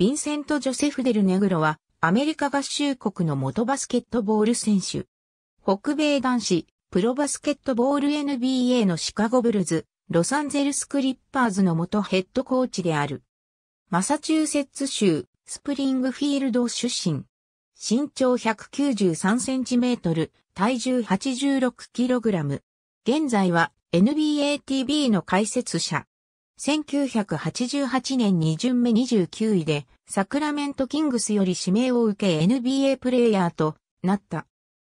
ヴィンセント・ジョセフ・デルネグロは、アメリカ合衆国の元バスケットボール選手。北米男子、プロバスケットボール NBA のシカゴブルズ、ロサンゼルスクリッパーズの元ヘッドコーチである。マサチューセッツ州、スプリングフィールド出身。身長1 9 3トル、体重8 6ラム。現在は NBA TV の解説者。1988年2巡目29位で、サクラメントキングスより指名を受け NBA プレイヤーとなった。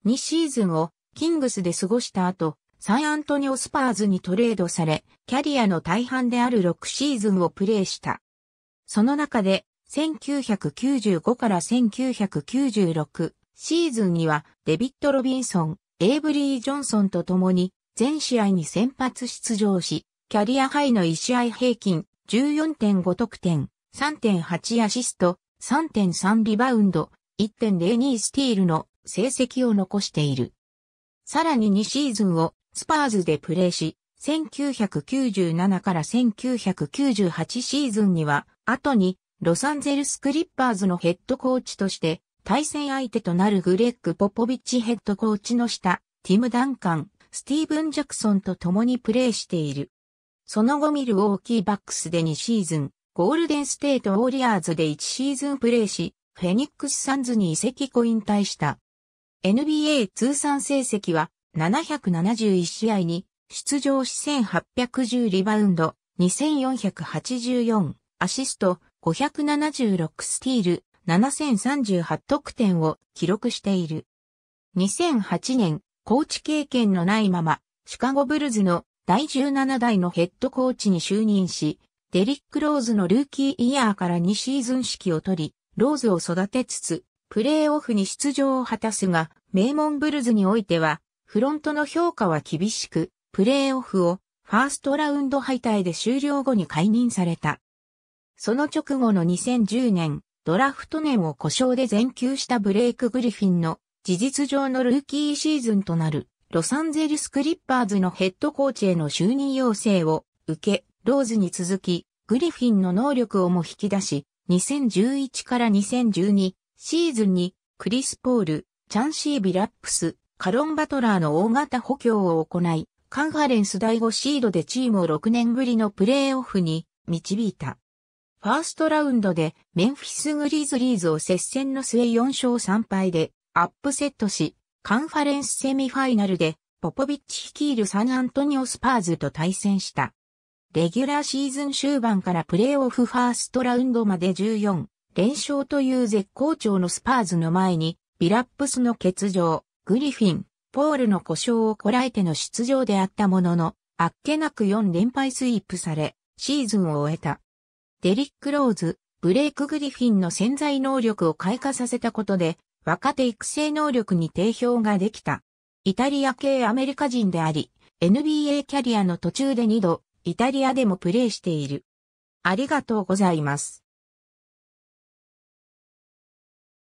2シーズンをキングスで過ごした後、サンアントニオスパーズにトレードされ、キャリアの大半である6シーズンをプレーした。その中で、1995から1996シーズンには、デビッド・ロビンソン、エイブリー・ジョンソンと共に、全試合に先発出場し、キャリアハイの1試合平均、14.5得点、3.8アシスト、3.3リバウンド、1.02スティールの成績を残している。さらに2シーズンをスパーズでプレーし、1997から1998シーズンには、後にロサンゼルスクリッパーズのヘッドコーチとして、対戦相手となるグレッグ・ポポビッチヘッドコーチの下、ティム・ダンカン、スティーブン・ジャクソンと共にプレーしている。その後ミルウォーキーバックスで2シーズン、ゴールデンステートウォリアーズで1シーズンプレーし、フェニックスサンズに移籍イン退した。NBA 通算成績は771試合に出場し1810リバウンド、2484アシスト、576スティール、7038得点を記録している。2008年、コーチ経験のないまま、シカゴブルズの第17代のヘッドコーチに就任し、デリック・ローズのルーキーイヤーから2シーズン式を取り、ローズを育てつつ、プレーオフに出場を果たすが、名門ブルズにおいては、フロントの評価は厳しく、プレーオフをファーストラウンド敗退で終了後に解任された。その直後の2010年、ドラフト年を故障で全休したブレイク・グリフィンの事実上のルーキーシーズンとなる。ロサンゼルスクリッパーズのヘッドコーチへの就任要請を受け、ローズに続き、グリフィンの能力をも引き出し、2011から2012シーズンにクリス・ポール、チャンシー・ビラップス、カロン・バトラーの大型補強を行い、カンファレンス第5シードでチームを6年ぶりのプレーオフに導いた。ファーストラウンドでメンフィス・グリズリーズを接戦の末4勝3敗でアップセットし、カンファレンスセミファイナルで、ポポビッチ率いるサンアントニオスパーズと対戦した。レギュラーシーズン終盤からプレーオフファーストラウンドまで14連勝という絶好調のスパーズの前に、ビラップスの欠場、グリフィン、ポールの故障をこらえての出場であったものの、あっけなく4連敗スイープされ、シーズンを終えた。デリック・ローズ、ブレイク・グリフィンの潜在能力を開花させたことで、若手育成能力に定評ができた。イタリア系アメリカ人であり、NBA キャリアの途中で2度、イタリアでもプレーしている。ありがとうございます。